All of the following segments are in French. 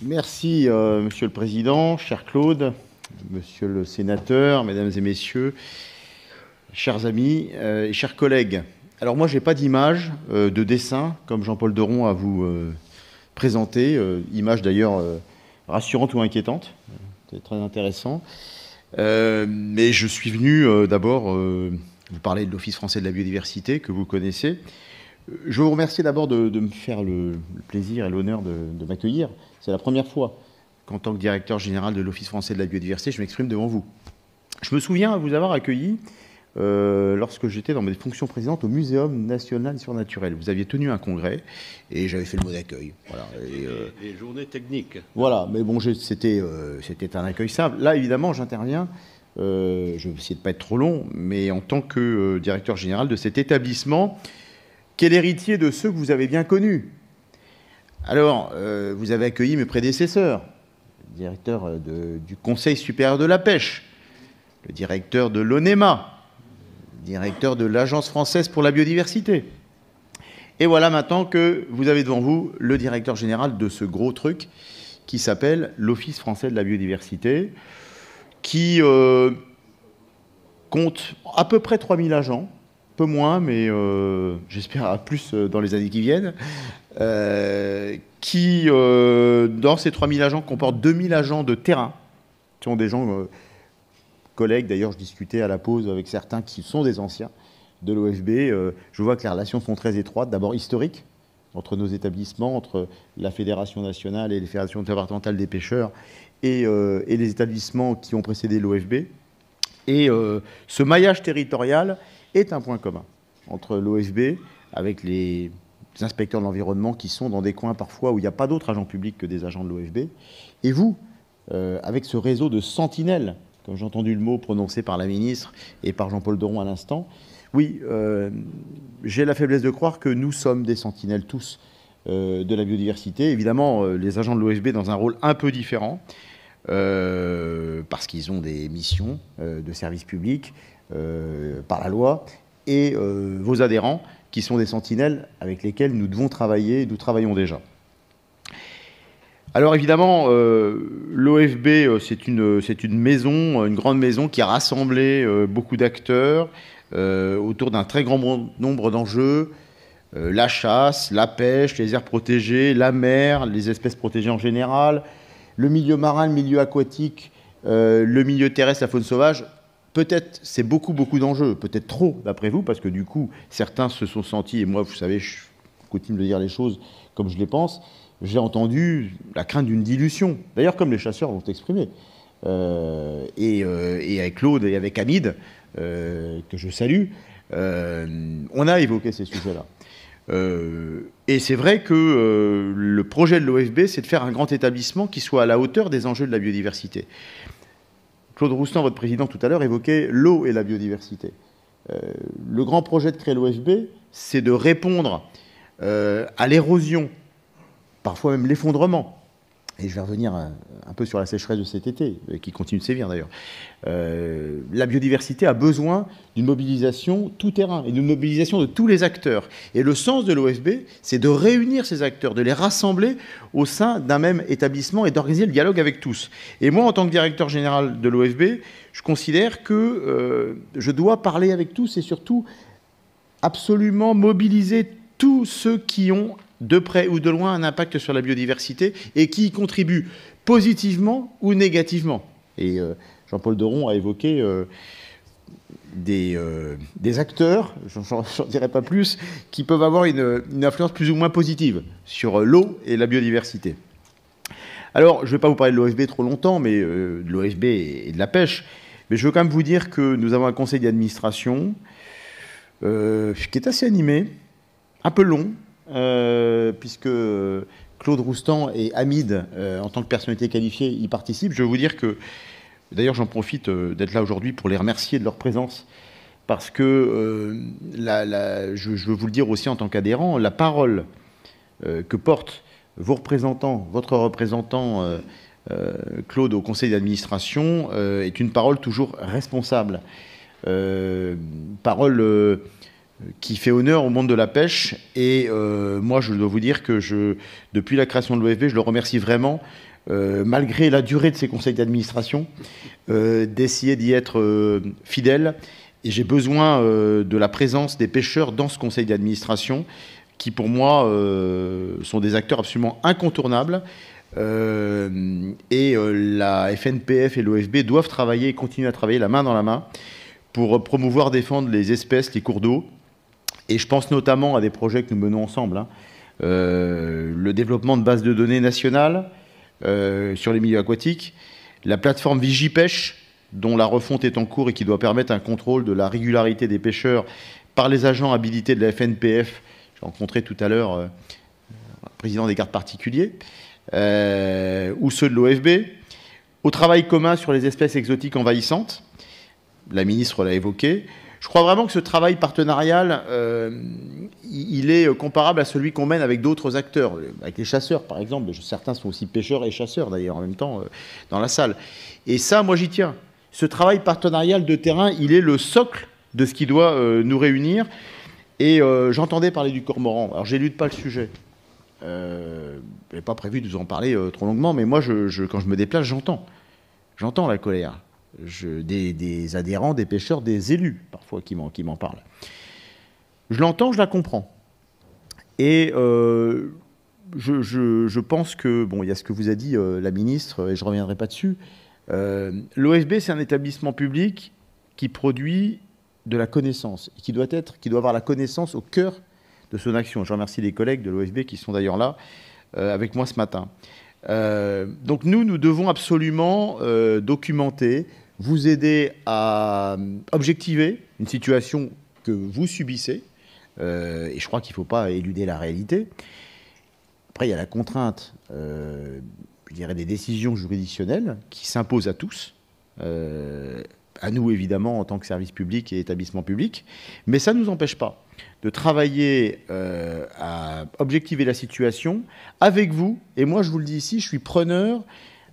Merci, euh, Monsieur le Président, cher Claude, Monsieur le Sénateur, Mesdames et Messieurs, chers amis euh, et chers collègues. Alors moi, je n'ai pas d'image, euh, de dessin, comme Jean-Paul Deron a vous présenté, image d'ailleurs rassurante ou inquiétante, c'est très intéressant. mais je suis venu d'abord vous parler de l'Office français de la biodiversité que vous connaissez, je vous remercie d'abord de, me faire le, plaisir et l'honneur de, m'accueillir. C'est la première fois qu'en tant que directeur général de l'Office français de la biodiversité, je m'exprime devant vous. Je me souviens vous avoir accueilli euh, lorsque j'étais dans mes fonctions présidentes au Muséum national surnaturel. Vous aviez tenu un congrès et j'avais fait le mot d'accueil. Voilà, euh, journées techniques. Voilà, mais bon, c'était euh, c'était un accueil simple. Là, évidemment, j'interviens. je vais essayer de ne pas être trop long, mais en tant que directeur général de cet établissement quel héritier de ceux que vous avez bien connus. Alors, euh, vous avez accueilli mes prédécesseurs, le directeur euh, du Conseil supérieur de la pêche, le directeur de l'ONEMA, le directeur de l'Agence française pour la biodiversité. Et voilà maintenant que vous avez devant vous le directeur général de ce gros truc qui s'appelle l'Office français de la biodiversité, qui euh, compte à peu près 3000 agents, peu moins, mais euh, j'espère à plus euh, dans les années qui viennent, euh, qui, dans ces 3000 agents, comporte 2000 agents de terrain, qui sont des gens, collègues, d'ailleurs je discutais à la pause avec certains qui sont des anciens de l'OFB, je vois que les relations sont très étroites, d'abord historiques, entre nos établissements, entre la Fédération nationale et les fédérations départementales des pêcheurs et, les établissements qui ont précédé l'OFB. Et ce maillage territorial est un point commun entre l'OFB avec les inspecteurs de l'environnement qui sont dans des coins parfois où il n'y a pas d'autres agents publics que des agents de l'OFB, et vous, euh, avec ce réseau de sentinelles, comme j'ai entendu le mot prononcé par la ministre et par Jean-Paul Doron à l'instant, oui, euh, j'ai la faiblesse de croire que nous sommes des sentinelles tous euh, de la biodiversité. Évidemment, les agents de l'OFB dans un rôle un peu différent, parce qu'ils ont des missions de service public, euh, par la loi, et euh, vos adhérents, qui sont des sentinelles avec lesquelles nous devons travailler, nous travaillons déjà. Alors évidemment, euh, l'OFB, c'est une, maison, une grande maison qui a rassemblé beaucoup d'acteurs autour d'un très grand nombre d'enjeux. la chasse, la pêche, les aires protégées, la mer, les espèces protégées en général, le milieu marin, le milieu aquatique, le milieu terrestre, la faune sauvage, Peut-être, c'est beaucoup, beaucoup d'enjeux, peut-être trop, d'après vous, parce que du coup, certains se sont sentis, et moi, vous savez, je continue de dire les choses comme je les pense, j'ai entendu la crainte d'une dilution, d'ailleurs comme les chasseurs l'ont exprimé, euh, euh, et, avec Claude et avec Hamid, euh, que je salue, on a évoqué ces sujets-là. et c'est vrai que le projet de l'OFB, c'est de faire un grand établissement qui soit à la hauteur des enjeux de la biodiversité. Claude Roustan, votre président tout à l'heure, évoquait l'eau et la biodiversité. Euh, le grand projet de créer l'OFB, c'est de répondre euh, à l'érosion, parfois même l'effondrement et je vais revenir euh, un peu sur la sécheresse de cet été, euh, qui continue de sévir d'ailleurs, euh, la biodiversité a besoin d'une mobilisation tout terrain et d'une mobilisation de tous les acteurs. Et le sens de l'OFB, c'est de réunir ces acteurs, de les rassembler au sein d'un même établissement et d'organiser le dialogue avec tous. Et moi, en tant que directeur général de l'OFB, je considère que je dois parler avec tous et surtout absolument mobiliser tous ceux qui ont de près ou de loin un impact sur la biodiversité et qui y contribue positivement ou négativement. Et euh, Jean-Paul Doron a évoqué euh, euh, des, acteurs, j'en dirai pas plus, qui peuvent avoir une, influence plus ou moins positive sur l'eau et la biodiversité. Alors, je ne vais pas vous parler de l'OSB trop longtemps, mais de l'OSB et, et, de la pêche, mais je veux quand même vous dire que nous avons un conseil d'administration qui est assez animé, un peu long, euh, puisque Claude Roustan et Hamid, euh, en tant que personnalité qualifiée, y participent. Je veux vous dire que, d'ailleurs, j'en profite euh, d'être là aujourd'hui pour les remercier de leur présence, parce que, je, je, veux vous le dire aussi en tant qu'adhérent, la parole que portent vos représentants, votre représentant Claude au conseil d'administration, est une parole toujours responsable. parole qui fait honneur au monde de la pêche. Et euh, moi, je dois vous dire que je, depuis la création de l'OFB, je le remercie vraiment, euh, malgré la durée de ces conseils d'administration, euh, d'essayer d'y être fidèle. Et j'ai besoin de la présence des pêcheurs dans ce conseil d'administration, qui pour moi sont des acteurs absolument incontournables. et la FNPF et l'OFB doivent travailler et continuer à travailler la main dans la main pour promouvoir, défendre les espèces, les cours d'eau, et je pense notamment à des projets que nous menons ensemble. Hein. Euh, le développement de bases de données nationales euh, sur les milieux aquatiques, la plateforme Vigipêche, dont la refonte est en cours et qui doit permettre un contrôle de la régularité des pêcheurs par les agents habilités de la FNPF. J'ai rencontré tout à l'heure le euh, président des gardes particuliers, ou ceux de l'OFB. Au travail commun sur les espèces exotiques envahissantes, la ministre l'a évoqué, je crois vraiment que ce travail partenarial, euh, il est euh, comparable à celui qu'on mène avec d'autres acteurs, avec les chasseurs par exemple. Certains sont aussi pêcheurs et chasseurs d'ailleurs en même temps euh, dans la salle. Et ça, moi j'y tiens. Ce travail partenarial de terrain, il est le socle de ce qui doit nous réunir. Et j'entendais parler du cormoran. Alors j'élude pas le sujet. je n'ai pas prévu de vous en parler trop longuement, mais moi, je, quand je me déplace, j'entends. J'entends la colère des, adhérents, des pêcheurs, des élus, parfois, qui m'en, qui parlent. Je l'entends, je la comprends. Et euh, je, pense que, bon, il y a ce que vous a dit euh, la ministre, et je ne reviendrai pas dessus. Euh, L'OSB c'est un établissement public qui produit de la connaissance, et qui doit, être, qui doit avoir la connaissance au cœur de son action. Je remercie les collègues de l'OFB qui sont d'ailleurs là avec moi ce matin. Euh, donc nous, nous devons absolument euh, documenter, vous aider à euh, objectiver une situation que vous subissez. et je crois qu'il ne faut pas éluder la réalité. Après, il y a la contrainte, des décisions juridictionnelles qui s'imposent à tous, à nous évidemment en tant que service public et établissement public, mais ça ne nous empêche pas de travailler euh, à objectiver la situation avec vous. Et moi, je vous le dis ici, je suis preneur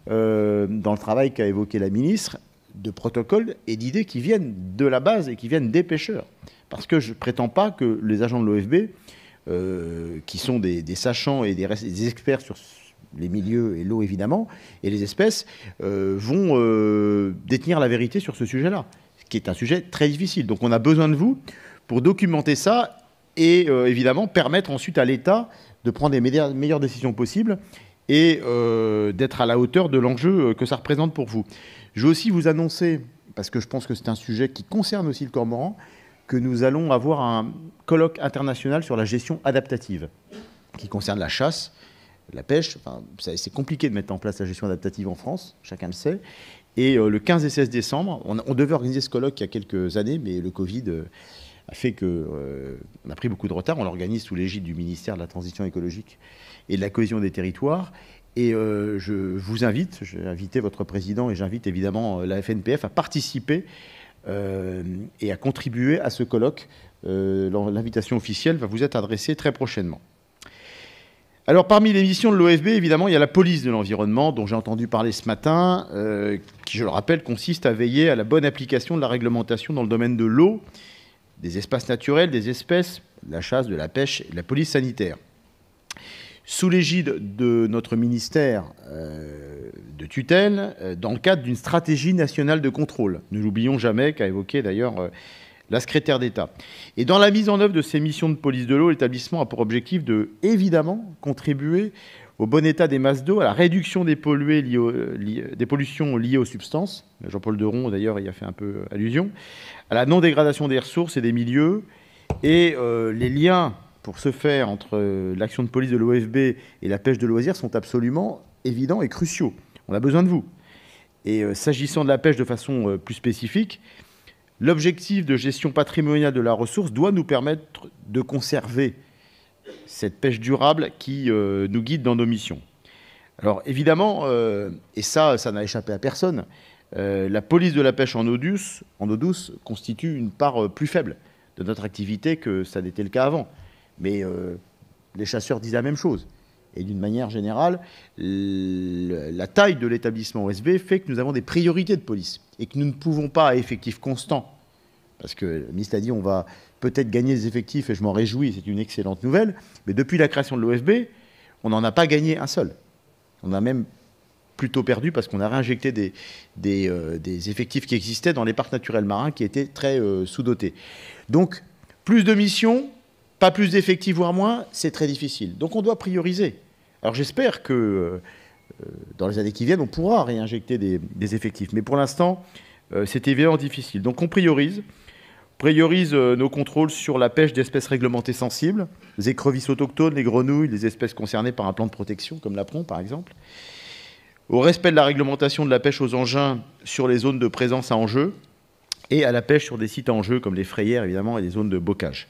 euh, dans le travail qu'a évoqué la ministre de protocoles et d'idées qui viennent de la base et qui viennent des pêcheurs. Parce que je ne prétends pas que les agents de l'OFB, euh, qui sont des, sachants et des, des, experts sur les milieux et l'eau évidemment, et les espèces, vont détenir la vérité sur ce sujet-là, qui est un sujet très difficile. Donc on a besoin de vous pour documenter ça et euh, évidemment permettre ensuite à l'État de prendre les meilleures, décisions possibles et euh, d'être à la hauteur de l'enjeu euh, que ça représente pour vous. Je veux aussi vous annoncer, parce que je pense que c'est un sujet qui concerne aussi le cormoran, que nous allons avoir un colloque international sur la gestion adaptative, qui concerne la chasse, la pêche. Enfin, c'est compliqué de mettre en place la gestion adaptative en France, chacun le sait. Et le 15 et 16 décembre, on, devait organiser ce colloque il y a quelques années, mais le Covid a fait que euh, on a pris beaucoup de retard. On l'organise sous l'égide du ministère de la Transition écologique et de la cohésion des territoires. Et euh, je vous invite, j'ai invité votre président et j'invite évidemment euh, la FNPF à participer et à contribuer à ce colloque. L'invitation officielle va vous être adressée très prochainement. Alors parmi les missions de l'OFB, évidemment, il y a la police de l'environnement dont j'ai entendu parler ce matin, qui, je le rappelle, consiste à veiller à la bonne application de la réglementation dans le domaine de l'eau des espaces naturels, des espèces, la chasse, de la pêche et de la police sanitaire. Sous l'égide de notre ministère euh, de tutelle, euh, dans le cadre d'une stratégie nationale de contrôle, ne l'oublions jamais, qu'a évoqué d'ailleurs euh, la secrétaire d'État. Et dans la mise en œuvre de ces missions de police de l'eau, l'établissement a pour objectif de, évidemment, contribuer au bon état des masses d'eau, à la réduction des, pollués euh, euh, des pollutions liées aux substances, Jean-Paul Deron d'ailleurs y a fait un peu euh, allusion, à la non-dégradation des ressources et des milieux, et les liens pour ce faire entre l'action de police de l'OFB et la pêche de loisirs sont absolument évidents et cruciaux. On a besoin de vous. Et s'agissant de la pêche de façon plus spécifique, l'objectif de gestion patrimoniale de la ressource doit nous permettre de conserver cette pêche durable qui euh, nous guide dans nos missions. Alors évidemment, euh, et ça, ça n'a échappé à personne, euh, la police de la pêche en eau, douce, en eau douce constitue une part plus faible de notre activité que ça n'était le cas avant. Mais les chasseurs disent la même chose. Et d'une manière générale, la taille de l'établissement OSB fait que nous avons des priorités de police et que nous ne pouvons pas à effectif constant, parce que le ministre a dit on va peut-être gagner des effectifs, et je m'en réjouis, c'est une excellente nouvelle, mais depuis la création de l'OFB, on n'en a pas gagné un seul. On a même plutôt perdu parce qu'on a réinjecté des, euh, effectifs qui existaient dans les parcs naturels marins qui étaient très euh, sous-dotés. Donc, plus de missions, pas plus d'effectifs, voire moins, c'est très difficile. Donc, on doit prioriser. Alors, j'espère que euh, dans les années qui viennent, on pourra réinjecter des, des effectifs. Mais pour l'instant, c'est évidemment difficile. Donc, on priorise priorise euh, nos contrôles sur la pêche d'espèces réglementées sensibles, les écrevisses autochtones, les grenouilles, les espèces concernées par un plan de protection, comme l'apron par exemple, au respect de la réglementation de la pêche aux engins sur les zones de présence à enjeu et à la pêche sur des sites à enjeu comme les frayères évidemment et les zones de bocage.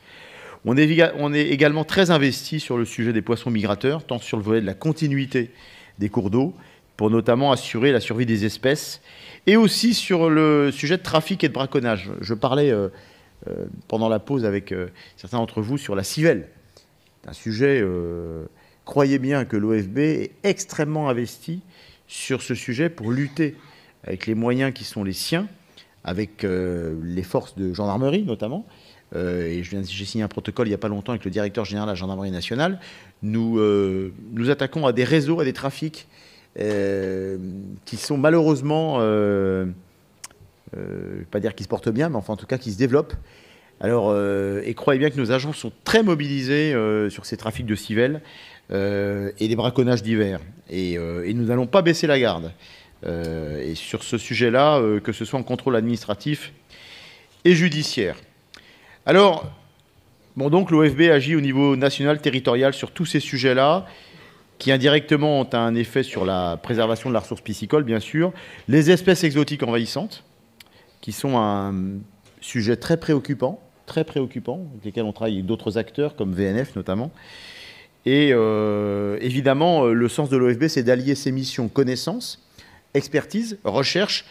On est, on est également très investi sur le sujet des poissons migrateurs, tant sur le volet de la continuité des cours d'eau, pour notamment assurer la survie des espèces, et aussi sur le sujet de trafic et de braconnage. Je parlais euh, euh, pendant la pause avec euh, certains d'entre vous sur la civelle. C'est un sujet, euh, croyez bien que l'OFB est extrêmement investi sur ce sujet pour lutter avec les moyens qui sont les siens, avec les forces de gendarmerie notamment, et j'ai signé un protocole il n'y a pas longtemps avec le directeur général de la gendarmerie nationale, nous nous attaquons à des réseaux, à des trafics qui sont malheureusement euh, je vais pas dire qu'ils se portent bien, mais enfin en tout cas qu'ils se développent. Alors, euh, et croyez bien que nos agents sont très mobilisés euh, sur ces trafics de civelles et les braconnages divers. Et, nous n'allons pas baisser la garde. et sur ce sujet-là, que ce soit en contrôle administratif et judiciaire. Alors, bon, donc l'OFB agit au niveau national, territorial sur tous ces sujets-là qui indirectement ont un effet sur la préservation de la ressource piscicole, bien sûr, les espèces exotiques envahissantes, qui sont un sujet très préoccupant, très préoccupant, avec lesquels on travaille avec d'autres acteurs comme VNF notamment. Et euh, évidemment, euh, le sens de l'OFB, c'est d'allier ses missions connaissance, expertise, recherche,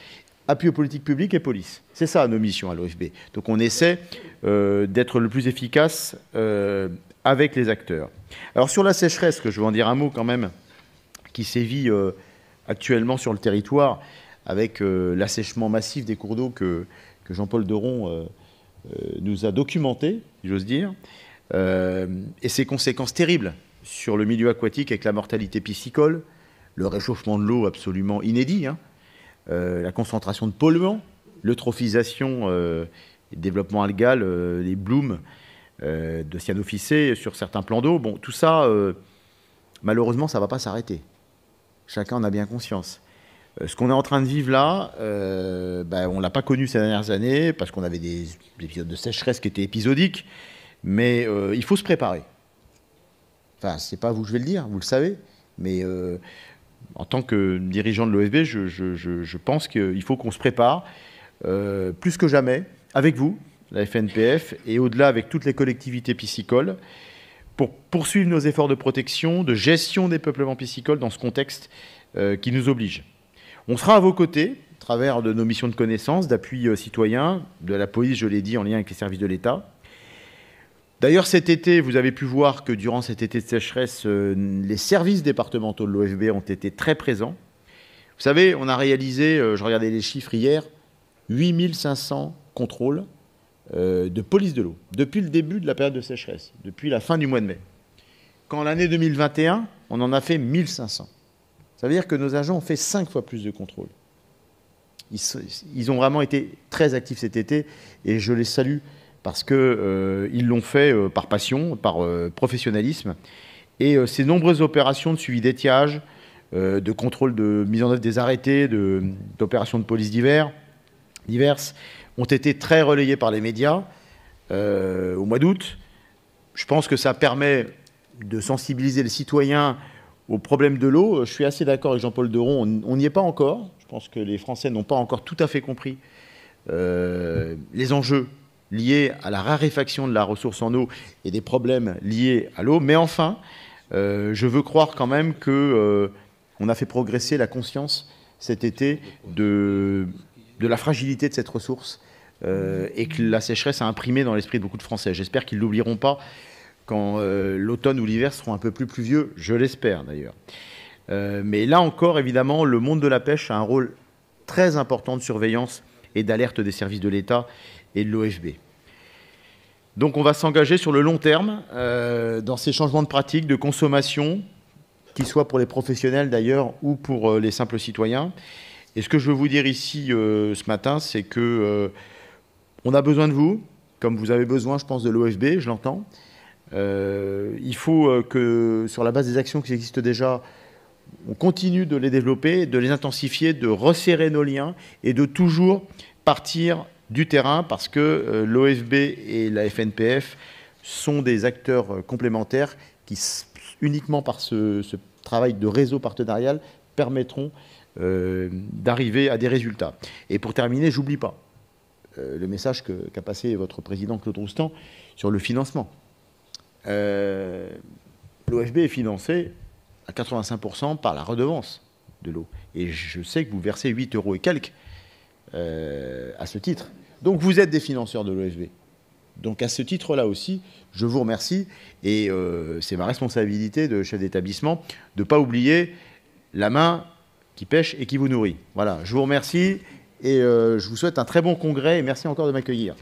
appui aux politiques publiques et police. C'est ça nos missions à l'OFB. Donc on essaie euh, d'être le plus efficace avec les acteurs. Alors sur la sécheresse, que je veux en dire un mot quand même, qui sévit actuellement sur le territoire, avec euh, l'assèchement massif des cours d'eau que, Jean-Paul Deron euh, euh, nous a documenté, j'ose dire, et ses conséquences terribles sur le milieu aquatique avec la mortalité piscicole, le réchauffement de l'eau absolument inédit, hein. la concentration de polluants, l'eutrophisation, le développement algal, les blooms de cyanophycées sur certains plans d'eau. Bon, tout ça, malheureusement, ça ne va pas s'arrêter. Chacun en a bien conscience. Euh, ce qu'on est en train de vivre là, euh, ben, on ne l'a pas connu ces dernières années parce qu'on avait des épisodes de sécheresse qui étaient épisodiques, mais euh, il faut se préparer. Enfin, n'est pas vous, je vais le dire, vous le savez, mais en tant que dirigeant de l'OFB, je, pense qu'il faut qu'on se prépare plus que jamais avec vous, la FNPF, et au-delà avec toutes les collectivités piscicoles pour poursuivre nos efforts de protection, de gestion des peuplements piscicoles dans ce contexte qui nous oblige. On sera à vos côtés à travers de nos missions de connaissance, d'appui euh, citoyen, de la police, je l'ai dit, en lien avec les services de l'État. D'ailleurs, cet été, vous avez pu voir que durant cet été de sécheresse, euh, les services départementaux de l'OFB ont été très présents. Vous savez, on a réalisé, euh, je regardais les chiffres hier, 8500 contrôles de police de l'eau depuis le début de la période de sécheresse, depuis la fin du mois de mai. Quand l'année 2021, on en a fait 1500. Ça veut dire que nos agents ont fait cinq fois plus de contrôles. Ils, ont vraiment été très actifs cet été et je les salue parce qu'ils euh, ils l'ont fait euh, par passion, par euh, professionnalisme. Et ces nombreuses opérations de suivi d'étiage, de contrôle de mise en œuvre des arrêtés, d'opérations de, police diverses, ont été très relayées par les médias au mois d'août. Je pense que ça permet de sensibiliser les citoyens au problème de l'eau, je suis assez d'accord avec Jean-Paul Deron, on n'y est pas encore. Je pense que les Français n'ont pas encore tout à fait compris euh, les enjeux liés à la raréfaction de la ressource en eau et des problèmes liés à l'eau. Mais enfin, euh, je veux croire quand même que euh, on a fait progresser la conscience cet été de, de la fragilité de cette ressource et que la sécheresse a imprimé dans l'esprit de beaucoup de Français. J'espère qu'ils ne l'oublieront pas quand euh, l'automne ou l'hiver seront un peu plus pluvieux, je l'espère d'ailleurs. Euh, mais là encore, évidemment, le monde de la pêche a un rôle très important de surveillance et d'alerte des services de l'État et de l'OFB. Donc on va s'engager sur le long terme euh, dans ces changements de pratiques, de consommation, qu'ils soient pour les professionnels d'ailleurs ou pour les simples citoyens. Et ce que je veux vous dire ici ce matin, c'est que on a besoin de vous, comme vous avez besoin, je pense, de l'OFB, je l'entends. Euh, il faut euh, que, sur la base des actions qui existent déjà, on continue de les développer, de les intensifier, de resserrer nos liens et de toujours partir du terrain parce que euh, l'OFB et la FNPF sont des acteurs complémentaires qui, uniquement par ce, travail de réseau partenarial, permettront d'arriver à des résultats. Et pour terminer, j'oublie pas le message qu'a passé votre président Claude Roustan sur le financement euh, l'OFB est financé à 85% par la redevance de l'eau. Et je sais que vous versez 8 euros et quelques euh, à ce titre. Donc vous êtes des financeurs de l'OFB. Donc à ce titre-là aussi, je vous remercie et euh, c'est ma responsabilité de chef d'établissement de ne pas oublier la main qui pêche et qui vous nourrit. Voilà, je vous remercie et euh, je vous souhaite un très bon congrès et merci encore de m'accueillir.